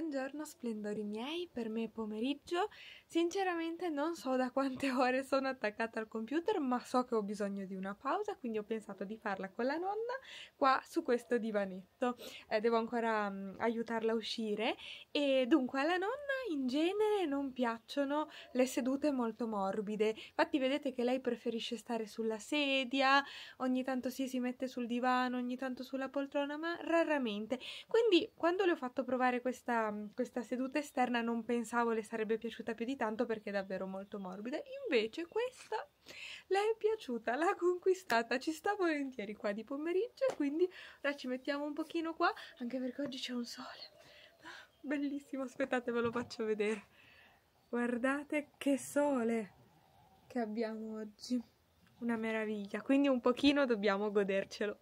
buongiorno splendori miei, per me è pomeriggio. Sinceramente non so da quante ore sono attaccata al computer, ma so che ho bisogno di una pausa, quindi ho pensato di farla con la nonna qua su questo divanetto. Eh, devo ancora um, aiutarla a uscire e dunque alla nonna in genere non piacciono le sedute molto morbide. Infatti vedete che lei preferisce stare sulla sedia, ogni tanto sì, si mette sul divano, ogni tanto sulla poltrona, ma raramente. Quindi quando le ho fatto provare questa questa, seduta esterna non pensavo le sarebbe piaciuta più di tanto perché è davvero molto morbida. Invece questa le è piaciuta, l'ha conquistata, ci sta volentieri qua di pomeriggio e quindi ora ci mettiamo un pochino qua anche perché oggi c'è un sole. Ah, bellissimo, aspettate ve lo faccio vedere. Guardate che sole che abbiamo oggi. Una meraviglia, quindi un pochino dobbiamo godercelo.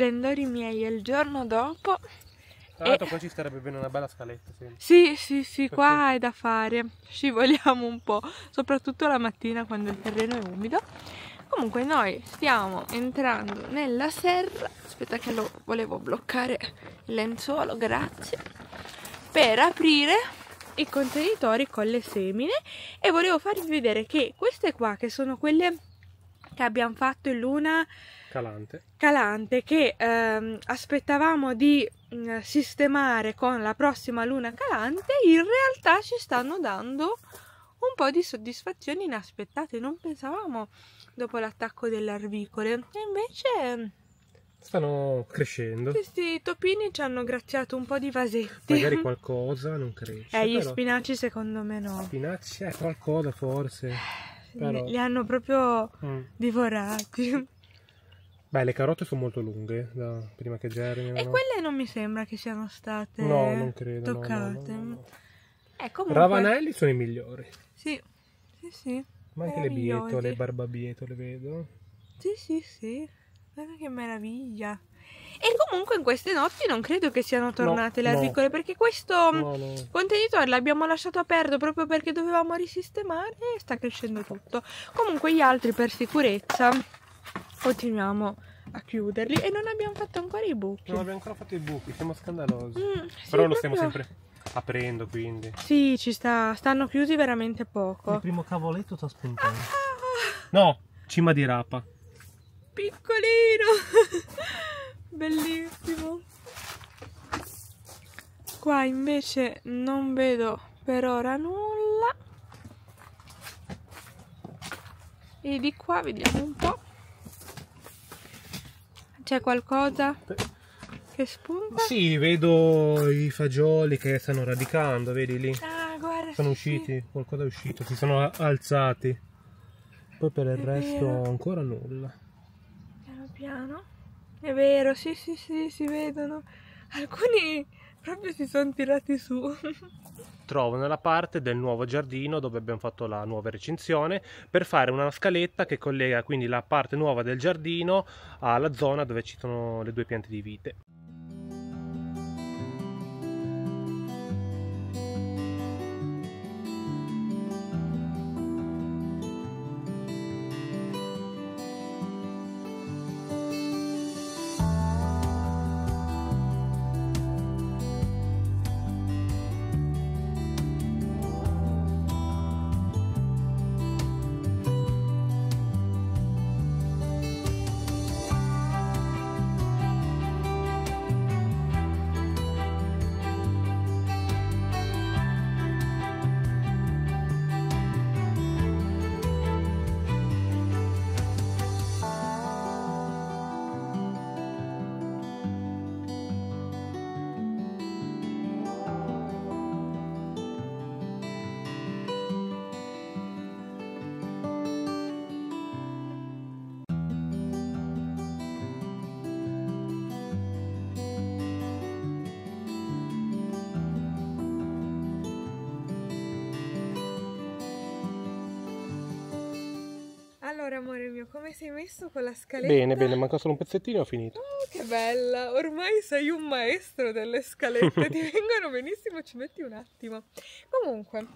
splendori miei il giorno dopo. Tra l'altro e... qua ci starebbe bene una bella scaletta. Sempre. Sì, sì, sì, qua è da fare. Scivoliamo un po', soprattutto la mattina quando il terreno è umido. Comunque noi stiamo entrando nella serra. Aspetta che lo volevo bloccare il lenzuolo, grazie. Per aprire i contenitori con le semine e volevo farvi vedere che queste qua che sono quelle che abbiamo fatto in luna calante, calante che ehm, aspettavamo di mm, sistemare con la prossima luna calante, in realtà ci stanno dando un po' di soddisfazioni inaspettate. Non pensavamo dopo l'attacco delle arvicole, e invece stanno crescendo. Questi topini ci hanno graziato un po' di vasetti. Magari qualcosa non cresce. Eh, gli spinaci secondo me no. Spinaci è eh, qualcosa forse. Eh, però... Li hanno proprio mm. divorati. Beh, le carote sono molto lunghe, da, prima che germino. E quelle non mi sembra che siano state no, non credo, toccate. No, no, no, eh, comunque... Ravanelli sono i migliori. Sì, sì, sì. Ma anche le bietole, le barbabietole, vedo. Sì, sì, sì. Guarda che meraviglia. E comunque in queste notti non credo che siano tornate no, le articole no. perché questo no, mm, contenitore l'abbiamo lasciato aperto proprio perché dovevamo risistemare e sta crescendo tutto. Comunque gli altri per sicurezza continuiamo a chiuderli e non abbiamo fatto ancora i buchi. Non abbiamo ancora fatto i buchi, siamo scandalosi. Mm, sì, Però lo stiamo sempre aprendo quindi. Sì, ci sta, stanno chiusi veramente poco. Il primo cavoletto ti ha spuntato. Ah! No, cima di rapa. Piccolino! Bellissimo. Qua invece non vedo per ora nulla. E di qua vediamo un po'. C'è qualcosa che spunta? Sì, vedo i fagioli che stanno radicando, vedi lì? Ah, guarda. Sono sì, usciti, qualcosa è uscito, si sono alzati. Poi per il è resto vero. ancora nulla. Piano piano. È vero, sì, sì, sì, si vedono. Alcuni Proprio si sono tirati su. Trovo nella parte del nuovo giardino dove abbiamo fatto la nuova recinzione per fare una scaletta che collega quindi la parte nuova del giardino alla zona dove ci sono le due piante di vite. mio, come sei messo con la scaletta? Bene, bene, manca solo un pezzettino e ho finito. Oh, che bella! Ormai sei un maestro delle scalette, ti vengono benissimo, ci metti un attimo. Comunque,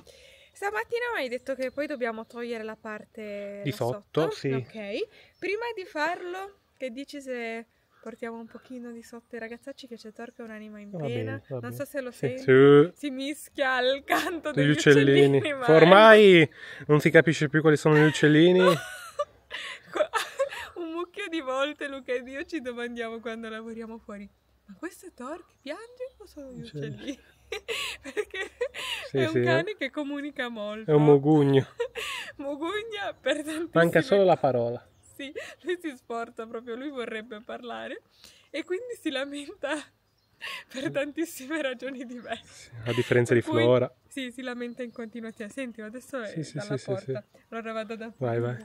stamattina mi hai detto che poi dobbiamo togliere la parte di sotto, sotto, sì. Ok. Prima di farlo, che dici se portiamo un pochino di sotto i ragazzacci che c'è Torca un'anima in pena. bene, non so se lo senti. Sì. Si mischia al canto degli, degli uccellini. uccellini ormai non si capisce più quali sono gli uccellini. No mucchio di volte Luca ed io ci domandiamo quando lavoriamo fuori. Ma questo è Thor che piange o sono gli uccellini? Perché sì, è un sì, cane eh? che comunica molto. È un mugugno. mugugna per tantissimi... Manca solo la parola. Sì, lui si sforza proprio, lui vorrebbe parlare e quindi si lamenta per tantissime ragioni diverse. A differenza di cui, Flora. Sì, si lamenta in continuazione. Senti, adesso è sì, sì, dalla sì, porta. Allora vado da... Vai, vai.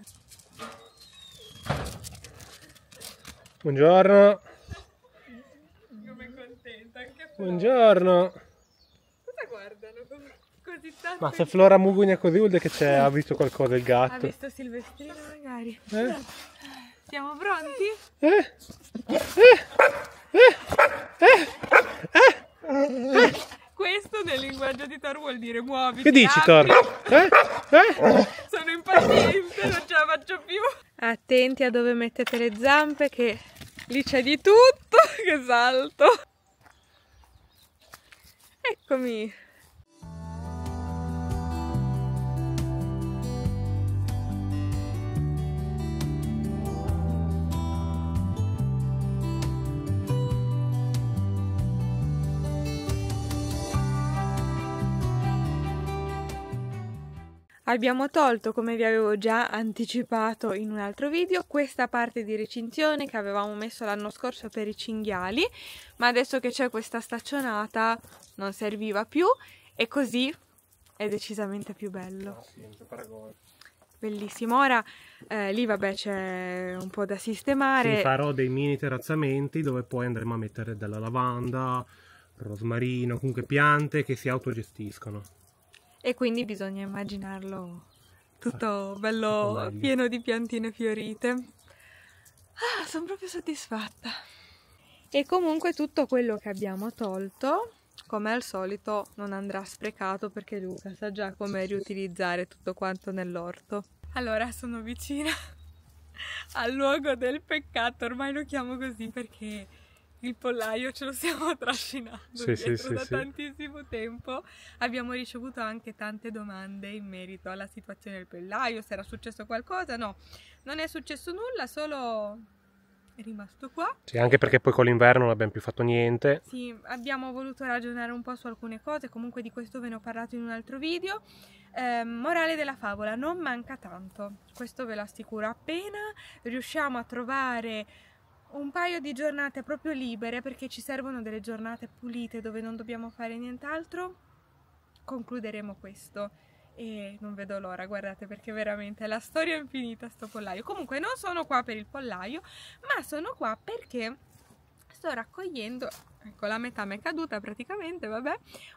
Buongiorno. Come contenta anche Flora. Buongiorno. Cosa guardano così tanto? Ma se Flora mugugna così vuol dire che c'è, ha visto qualcosa il gatto. Ha visto Silvestrino magari. Eh? Siamo pronti? Eh? Eh? Eh? Eh? eh? eh? Questo nel linguaggio di Thor vuol dire muoviti. Che dici Thor? Eh? Eh? Sono impaziente, non ce la faccio più. Attenti a dove mettete le zampe che Lì c'è di tutto, che salto! Eccomi! Abbiamo tolto, come vi avevo già anticipato in un altro video, questa parte di recinzione che avevamo messo l'anno scorso per i cinghiali, ma adesso che c'è questa staccionata non serviva più e così è decisamente più bello. Bellissimo, ora eh, lì vabbè c'è un po' da sistemare. Sì, farò dei mini terrazzamenti dove poi andremo a mettere della lavanda, rosmarino, comunque piante che si autogestiscono e quindi bisogna immaginarlo tutto ah, bello pieno di piantine fiorite. Ah, sono proprio soddisfatta. E comunque tutto quello che abbiamo tolto, come al solito, non andrà sprecato perché Luca sa già come riutilizzare tutto quanto nell'orto. Allora, sono vicina al luogo del peccato, ormai lo chiamo così perché il pollaio ce lo stiamo trascinando sì, dietro sì, da sì, tantissimo tempo. Abbiamo ricevuto anche tante domande in merito alla situazione del pollaio, se era successo qualcosa, no, non è successo nulla, solo è rimasto qua. Sì, anche perché poi con l'inverno non abbiamo più fatto niente. Sì, abbiamo voluto ragionare un po' su alcune cose, comunque di questo ve ne ho parlato in un altro video. Eh, morale della favola, non manca tanto, questo ve lo assicuro, appena riusciamo a trovare un paio di giornate proprio libere perché ci servono delle giornate pulite dove non dobbiamo fare nient'altro, concluderemo questo e non vedo l'ora, guardate perché veramente la storia è infinita sto pollaio. Comunque non sono qua per il pollaio, ma sono qua perché sto raccogliendo, ecco la metà mi è caduta praticamente, vabbè,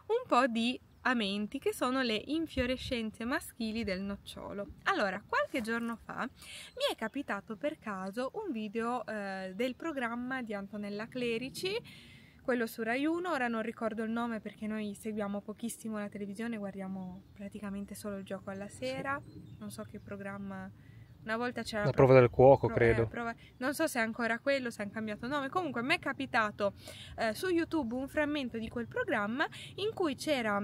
un po' di amenti che sono le infiorescenze maschili del nocciolo. Allora, qualche giorno fa mi è capitato per caso un video eh, del programma di Antonella Clerici quello su Rai 1, ora non ricordo il nome perché noi seguiamo pochissimo la televisione, guardiamo praticamente solo il gioco alla sera, non so che programma una volta c'era la, prova, prova, del cuoco, prova, credo. Eh, prova, non so se è ancora quello, se hanno cambiato nome. Comunque, mi è capitato eh, su YouTube un frammento di quel programma in cui c'era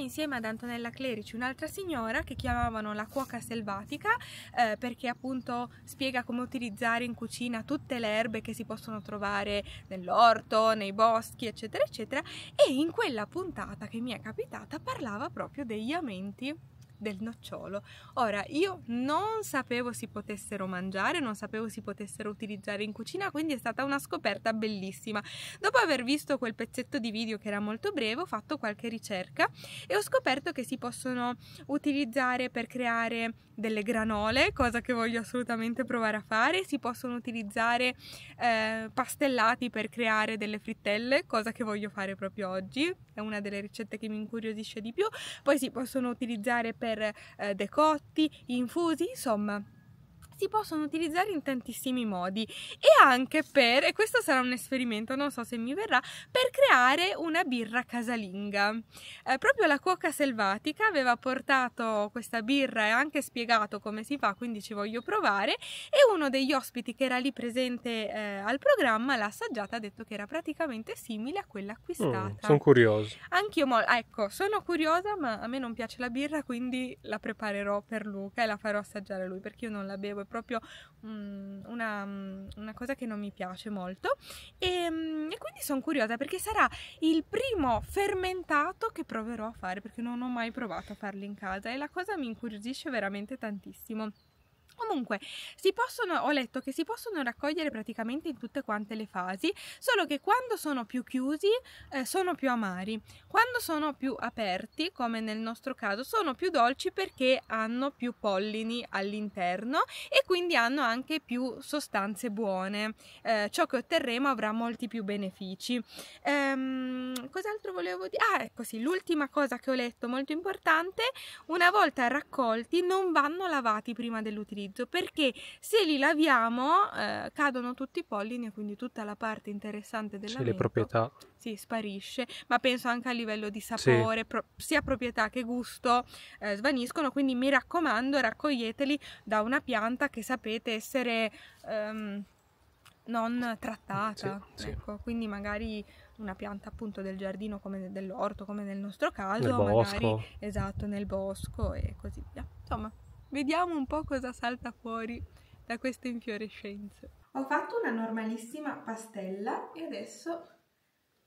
insieme ad Antonella Clerici, un'altra signora che chiamavano la cuoca selvatica eh, perché appunto spiega come utilizzare in cucina tutte le erbe che si possono trovare nell'orto, nei boschi, eccetera, eccetera. E in quella puntata che mi è capitata parlava proprio degli amenti del nocciolo. Ora, io non sapevo si potessero mangiare, non sapevo si potessero utilizzare in cucina, quindi è stata una scoperta bellissima. Dopo aver visto quel pezzetto di video che era molto breve, ho fatto qualche ricerca e ho scoperto che si possono utilizzare per creare delle granole, cosa che voglio assolutamente provare a fare, si possono utilizzare eh, pastellati per creare delle frittelle, cosa che voglio fare proprio oggi, è una delle ricette che mi incuriosisce di più, poi si possono utilizzare per per eh, decotti, infusi, insomma si possono utilizzare in tantissimi modi e anche per, e questo sarà un esperimento, non so se mi verrà, per creare una birra casalinga. Eh, proprio la cuoca selvatica aveva portato questa birra e anche spiegato come si fa, quindi ci voglio provare e uno degli ospiti che era lì presente eh, al programma l'ha assaggiata, ha detto che era praticamente simile a quella acquistata. Mm, sono curioso. Anch'io, mo- ecco, sono curiosa ma a me non piace la birra quindi la preparerò per Luca e la farò assaggiare a lui perché io non la bevo proprio um, una, mm, una, cosa che non mi piace molto e, um, e quindi sono curiosa perché sarà il primo fermentato che proverò a fare perché non ho mai provato a farli in casa e la cosa mi incuriosisce veramente tantissimo. Comunque, possono, ho letto che si possono raccogliere praticamente in tutte quante le fasi, solo che quando sono più chiusi eh, sono più amari, quando sono più aperti, come nel nostro caso, sono più dolci perché hanno più pollini all'interno e quindi hanno anche più sostanze buone. Eh, ciò che otterremo avrà molti più benefici. Ehm, cos'altro volevo dire? Ah, ecco sì, l'ultima cosa che ho letto molto importante, una volta raccolti non vanno lavati prima dell'utilizzo utilizzo perché se li laviamo eh, cadono tutti i polline quindi tutta la parte interessante della le proprietà sì, sparisce, ma penso anche a livello di sapore, sì. pro- sia proprietà che gusto eh, svaniscono, quindi mi raccomando raccoglieteli da una pianta che sapete essere ehm, non trattata, sì, ecco, sì. quindi magari una pianta appunto del giardino come dell'orto, come nel nostro caso, nel magari bosco. esatto, nel bosco e così via. Insomma, Vediamo un po' cosa salta fuori da queste infiorescenze. Ho fatto una normalissima pastella e adesso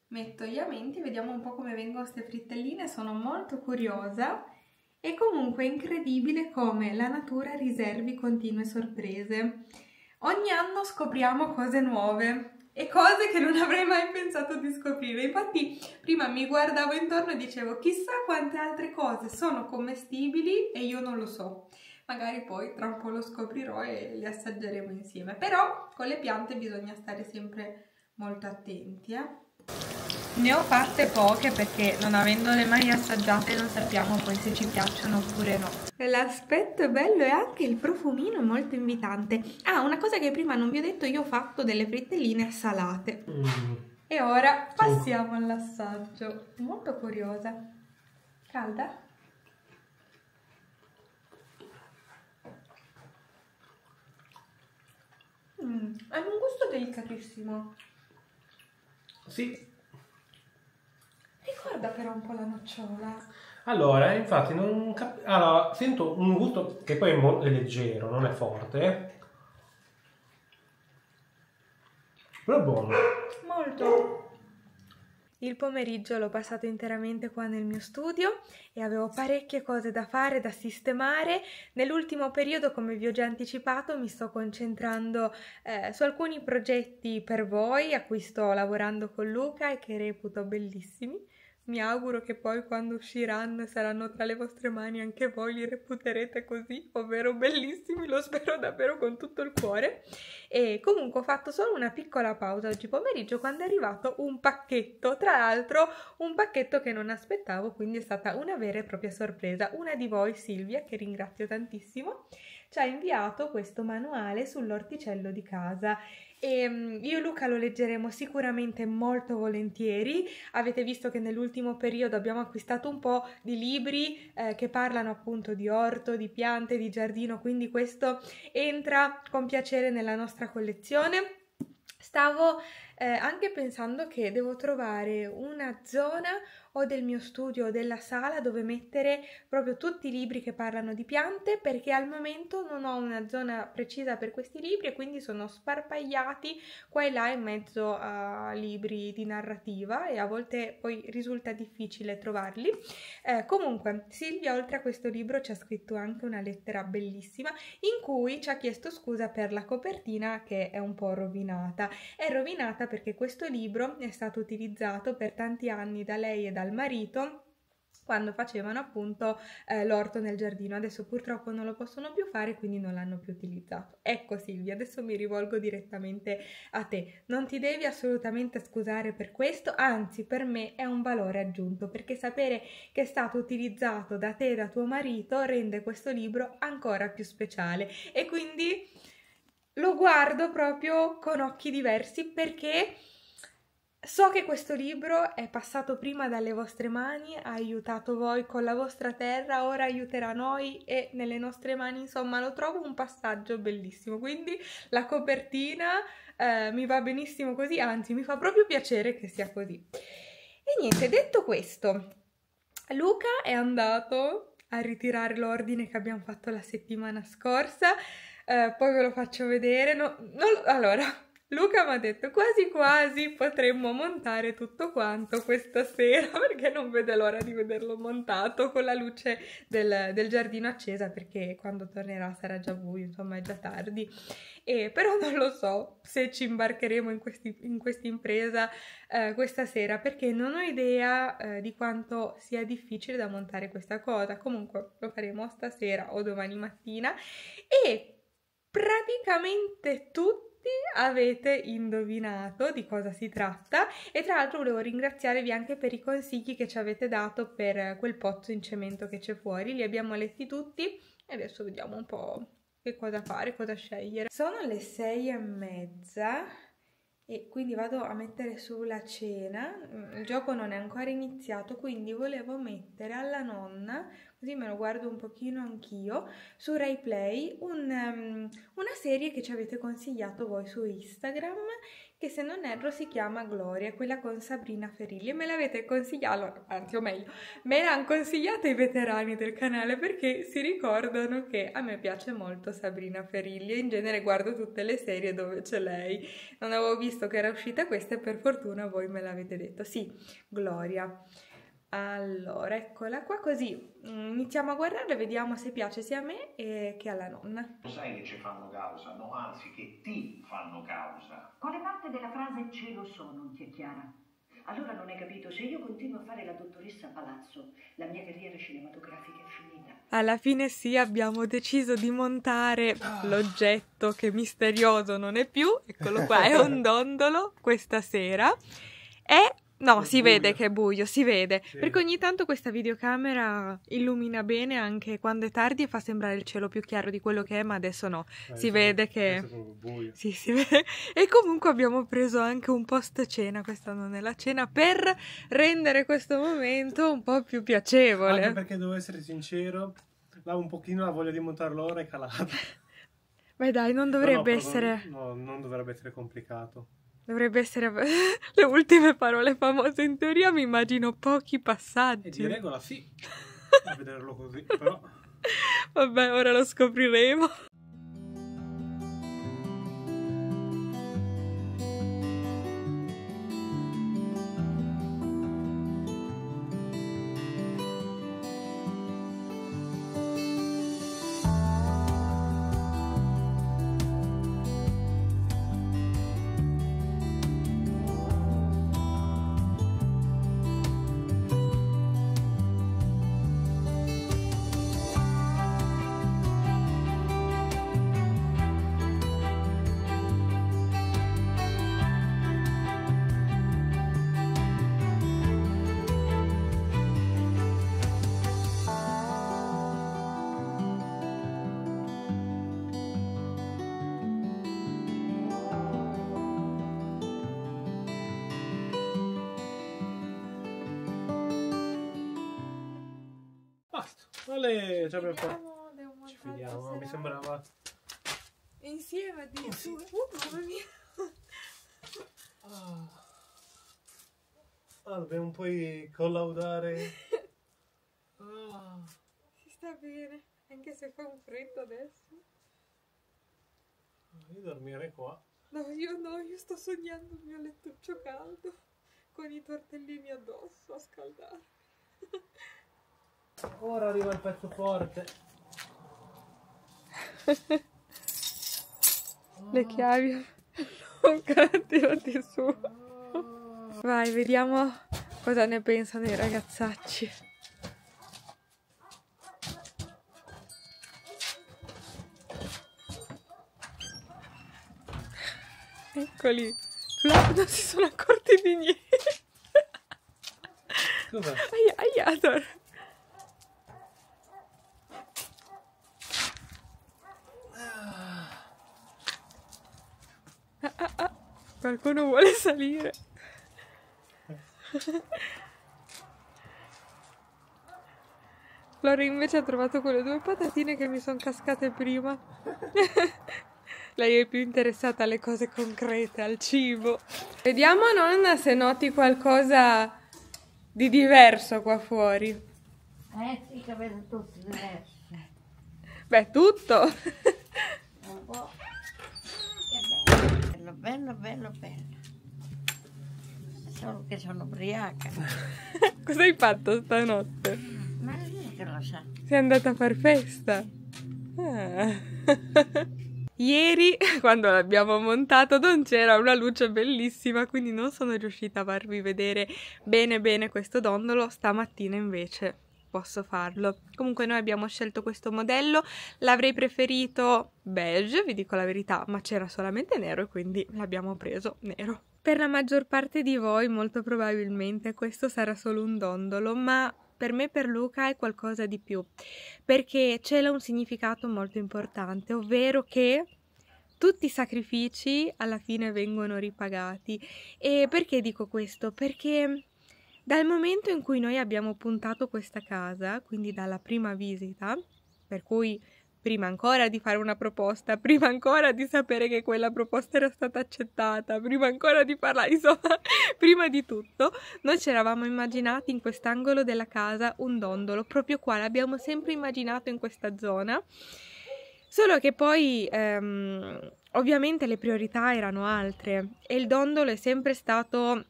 metto gli amenti, vediamo un po' come vengono queste frittelline, sono molto curiosa. È comunque incredibile come la natura riservi continue sorprese. Ogni anno scopriamo cose nuove e cose che non avrei mai pensato di scoprire. Infatti prima mi guardavo intorno e dicevo chissà quante altre cose sono commestibili e io non lo so magari poi tra un po' lo scoprirò e le assaggeremo insieme. Però con le piante bisogna stare sempre molto attenti. Eh? Ne ho fatte poche perché non avendole mai assaggiate non sappiamo poi se ci piacciono oppure no. L'aspetto è bello e anche il profumino è molto invitante. Ah, una cosa che prima non vi ho detto, io ho fatto delle frittelline salate. Mm. E ora passiamo all'assaggio. Molto curiosa. Calda? Mm, hanno un gusto delicatissimo. Sì. Ricorda però un po' la nocciola. Allora, infatti, non cap- allora, sento un gusto che poi è, mo- è leggero, non è forte. Eh. Però è buono. Molto. Il pomeriggio l'ho passato interamente qua nel mio studio e avevo parecchie cose da fare, da sistemare. Nell'ultimo periodo, come vi ho già anticipato, mi sto concentrando eh, su alcuni progetti per voi a cui sto lavorando con Luca e che reputo bellissimi. Mi auguro che poi quando usciranno saranno tra le vostre mani anche voi li reputerete così, ovvero bellissimi, lo spero davvero con tutto il cuore. E comunque ho fatto solo una piccola pausa oggi pomeriggio quando è arrivato un pacchetto, tra l'altro un pacchetto che non aspettavo, quindi è stata una vera e propria sorpresa. Una di voi, Silvia, che ringrazio tantissimo, ci ha inviato questo manuale sull'orticello di casa e ehm, io e Luca lo leggeremo sicuramente molto volentieri. Avete visto che nell'ultimo periodo abbiamo acquistato un po' di libri eh, che parlano appunto di orto, di piante, di giardino, quindi questo entra con piacere nella nostra collezione. Stavo eh, anche pensando che devo trovare una zona o del mio studio o della sala dove mettere proprio tutti i libri che parlano di piante perché al momento non ho una zona precisa per questi libri e quindi sono sparpagliati qua e là in mezzo a libri di narrativa e a volte poi risulta difficile trovarli. Eh, comunque Silvia oltre a questo libro ci ha scritto anche una lettera bellissima in cui ci ha chiesto scusa per la copertina che è un po' rovinata. È rovinata perché questo libro è stato utilizzato per tanti anni da lei e dal marito quando facevano appunto eh, l'orto nel giardino. Adesso purtroppo non lo possono più fare, quindi non l'hanno più utilizzato. Ecco Silvia, adesso mi rivolgo direttamente a te. Non ti devi assolutamente scusare per questo, anzi per me è un valore aggiunto, perché sapere che è stato utilizzato da te e da tuo marito rende questo libro ancora più speciale e quindi lo guardo proprio con occhi diversi perché so che questo libro è passato prima dalle vostre mani, ha aiutato voi con la vostra terra, ora aiuterà noi e nelle nostre mani, insomma, lo trovo un passaggio bellissimo. Quindi la copertina eh, mi va benissimo così, anzi mi fa proprio piacere che sia così. E niente, detto questo, Luca è andato a ritirare l'ordine che abbiamo fatto la settimana scorsa eh, poi ve lo faccio vedere. No, non, allora, Luca mi ha detto quasi quasi potremmo montare tutto quanto questa sera perché non vede l'ora di vederlo montato con la luce del, del, giardino accesa perché quando tornerà sarà già buio, insomma è già tardi. E, però non lo so se ci imbarcheremo in, questi, in questa impresa eh, questa sera perché non ho idea eh, di quanto sia difficile da montare questa cosa. Comunque lo faremo stasera o domani mattina e praticamente tutti avete indovinato di cosa si tratta e tra l'altro volevo ringraziarvi anche per i consigli che ci avete dato per quel pozzo in cemento che c'è fuori, li abbiamo letti tutti e adesso vediamo un po' che cosa fare, cosa scegliere. Sono le sei e mezza e quindi vado a mettere sulla cena, mm, il gioco non è ancora iniziato quindi volevo mettere alla nonna, così me lo guardo un pochino anch'io, su RaiPlay un, um, una serie che ci avete consigliato voi su Instagram che se non erro si chiama Gloria, quella con Sabrina Ferilli. e Me l'avete consigliato, anzi o meglio, me l'hanno consigliato i veterani del canale perché si ricordano che a me piace molto Sabrina Ferilli e in genere guardo tutte le serie dove c'è lei. Non avevo visto che era uscita questa e per fortuna voi me l'avete detto. Sì, Gloria. Allora, eccola qua così mm, iniziamo a guardarla e vediamo se piace sia a me che alla nonna. Lo sai che ci fanno causa, no? Anzi, che ti fanno causa. Quale parte della frase ce lo so non ti è chiara? Allora non hai capito, se io continuo a fare la dottoressa Palazzo, la mia carriera cinematografica è finita. Alla fine sì, abbiamo deciso di montare ah. l'oggetto che misterioso non è più, eccolo qua, è un dondolo questa sera. No, si buio. vede che è buio, si vede. Sì. Perché ogni tanto questa videocamera illumina bene anche quando è tardi e fa sembrare il cielo più chiaro di quello che è, ma adesso no. Eh, si vede che... È Buio. Sì, si vede. E comunque abbiamo preso anche un post cena, questa non è la cena, per rendere questo momento un po' più piacevole. Anche perché devo essere sincero, là un pochino la voglia di montare l'ora è calata. Beh dai, non dovrebbe no, no, essere... No, non dovrebbe essere complicato. Dovrebbe essere le ultime parole famose in teoria, mi immagino pochi passaggi. E eh, di regola sì, a vederlo così, però... Vabbè, ora lo scopriremo. Vale, ci abbiamo fatto. Ci vediamo, mi sembrava. Insieme a addirittura. Uh, mamma mia. Ah. ah, dobbiamo poi collaudare. Ah. Si sta bene, anche se fa un freddo adesso. Ah, io dormire qua. No, io no, io sto sognando il mio lettuccio caldo con i tortellini addosso a scaldare. Ora arriva il pezzo forte. Le chiavi non di su. Vai, vediamo cosa ne pensano i ragazzacci. Eccoli. Flop non si sono accorti di niente. Scusa. Aia, aia, ah, Qualcuno vuole salire. Lori invece ha trovato quelle due patatine che mi sono cascate prima. Lei è più interessata alle cose concrete, al cibo. Vediamo nonna se noti qualcosa di diverso qua fuori. Eh sì che vedo tutto diverso. Beh, tutto. bello, bello, bello, bello. Solo che sono ubriaca. Cosa hai fatto stanotte? Mm, ma non che lo sa. Sei andata a far festa? Ah. Ieri, quando l'abbiamo montato, non c'era una luce bellissima, quindi non sono riuscita a farvi vedere bene bene questo dondolo, stamattina invece posso farlo. Comunque noi abbiamo scelto questo modello, l'avrei preferito beige, vi dico la verità, ma c'era solamente nero e quindi l'abbiamo preso nero. Per la maggior parte di voi molto probabilmente questo sarà solo un dondolo, ma per me per Luca è qualcosa di più, perché cela un significato molto importante, ovvero che tutti i sacrifici alla fine vengono ripagati. E perché dico questo? Perché dal momento in cui noi abbiamo puntato questa casa, quindi dalla prima visita, per cui prima ancora di fare una proposta, prima ancora di sapere che quella proposta era stata accettata, prima ancora di parlare, insomma, prima di tutto, noi ci eravamo immaginati in quest'angolo della casa un dondolo, proprio qua l'abbiamo sempre immaginato in questa zona. Solo che poi ehm, ovviamente le priorità erano altre e il dondolo è sempre stato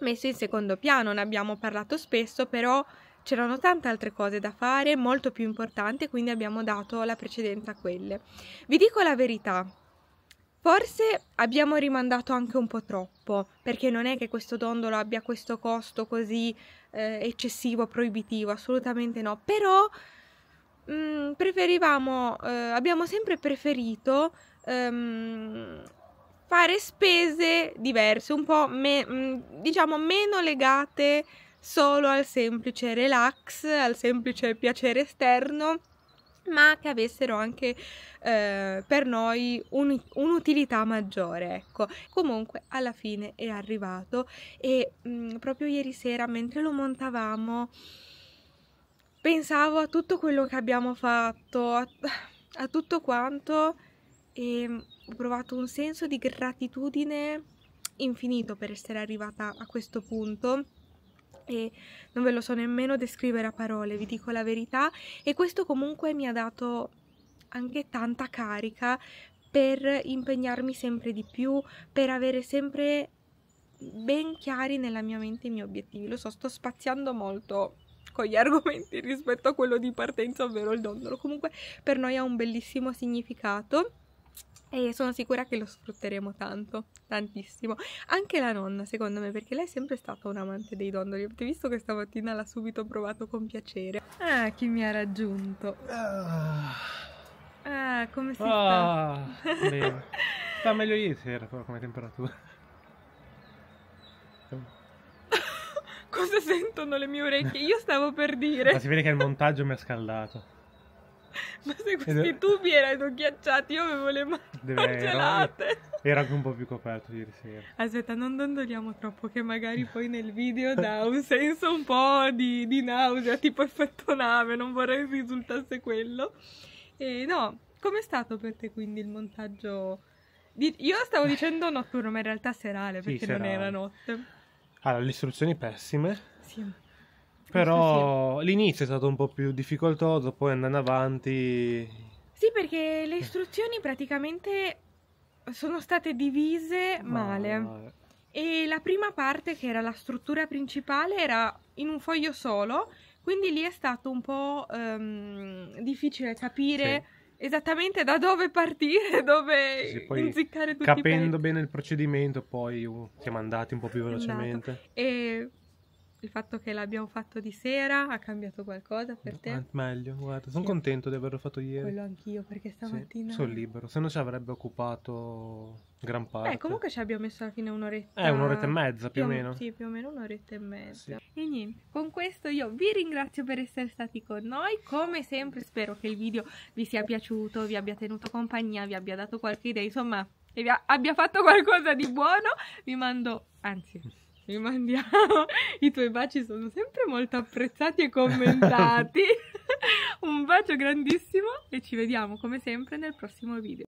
messa in secondo piano, ne abbiamo parlato spesso, però c'erano tante altre cose da fare, molto più importanti, quindi abbiamo dato la precedenza a quelle. Vi dico la verità, Forse abbiamo rimandato anche un po' troppo, perché non è che questo dondolo abbia questo costo così eh, eccessivo, proibitivo, assolutamente no, però mh, mm, preferivamo, eh, abbiamo sempre preferito ehm, fare spese diverse, un po' me mm, diciamo meno legate solo al semplice relax, al semplice piacere esterno, ma che avessero anche eh, per noi un'utilità maggiore, ecco. Comunque alla fine è arrivato e mh, mm, proprio ieri sera mentre lo montavamo pensavo a tutto quello che abbiamo fatto, a, a tutto quanto e mm, ho provato un senso di gratitudine infinito per essere arrivata a questo punto e non ve lo so nemmeno descrivere a parole, vi dico la verità e questo comunque mi ha dato anche tanta carica per impegnarmi sempre di più, per avere sempre ben chiari nella mia mente i miei obiettivi. Lo so, sto spaziando molto con gli argomenti rispetto a quello di partenza, ovvero il dondolo. Comunque per noi ha un bellissimo significato. E sono sicura che lo sfrutteremo tanto, tantissimo. Anche la nonna, secondo me, perché lei è sempre stata un amante dei dondoli. Avete visto che stamattina l'ha subito provato con piacere. Ah, chi mi ha raggiunto. Ah, ah come si ah, sta? Bene. Sta meglio ieri sera, però, come temperatura. Cosa sentono le mie orecchie? Io stavo per dire. Ma si vede che il montaggio mi ha scaldato. Ma se questi tubi erano ghiacciati, io avevo le mani Deve... gelate. Era anche un po' più coperto ieri sera. Aspetta, non dondoliamo troppo, che magari poi nel video dà un senso un po' di, di nausea, tipo effetto nave. Non vorrei che risultasse quello. E no, com'è stato per te quindi il montaggio? Di... Io stavo dicendo notturno, ma in realtà serale perché sì, serale. non era notte. Allora, le istruzioni pessime. Sì però sì, sì. l'inizio è stato un po' più difficoltoso, poi andando avanti... Sì, perché le istruzioni praticamente sono state divise male. Ma... E la prima parte, che era la struttura principale, era in un foglio solo, quindi lì è stato un po' um, difficile capire... Sì esattamente da dove partire, dove sì, poi, inziccare tutti Capendo bene il procedimento, poi uh, siamo andati un po' più esatto. velocemente. E il fatto che l'abbiamo fatto di sera ha cambiato qualcosa per te? Ah, meglio, guarda, sono sì. contento di averlo fatto ieri. Quello anch'io, perché stamattina... Sì, sono libero, se no ci avrebbe occupato gran eh, parte. Eh, comunque ci abbiamo messo alla fine un'oretta. Eh, un'oretta e mezza più, più o meno. Sì, più o meno un'oretta e mezza. Sì. E niente, con questo io vi ringrazio per essere stati con noi. Come sempre spero che il video vi sia piaciuto, vi abbia tenuto compagnia, vi abbia dato qualche idea, insomma, e vi abbia fatto qualcosa di buono. Vi mando, anzi rimandiamo I tuoi baci sono sempre molto apprezzati e commentati. Un bacio grandissimo e ci vediamo come sempre nel prossimo video.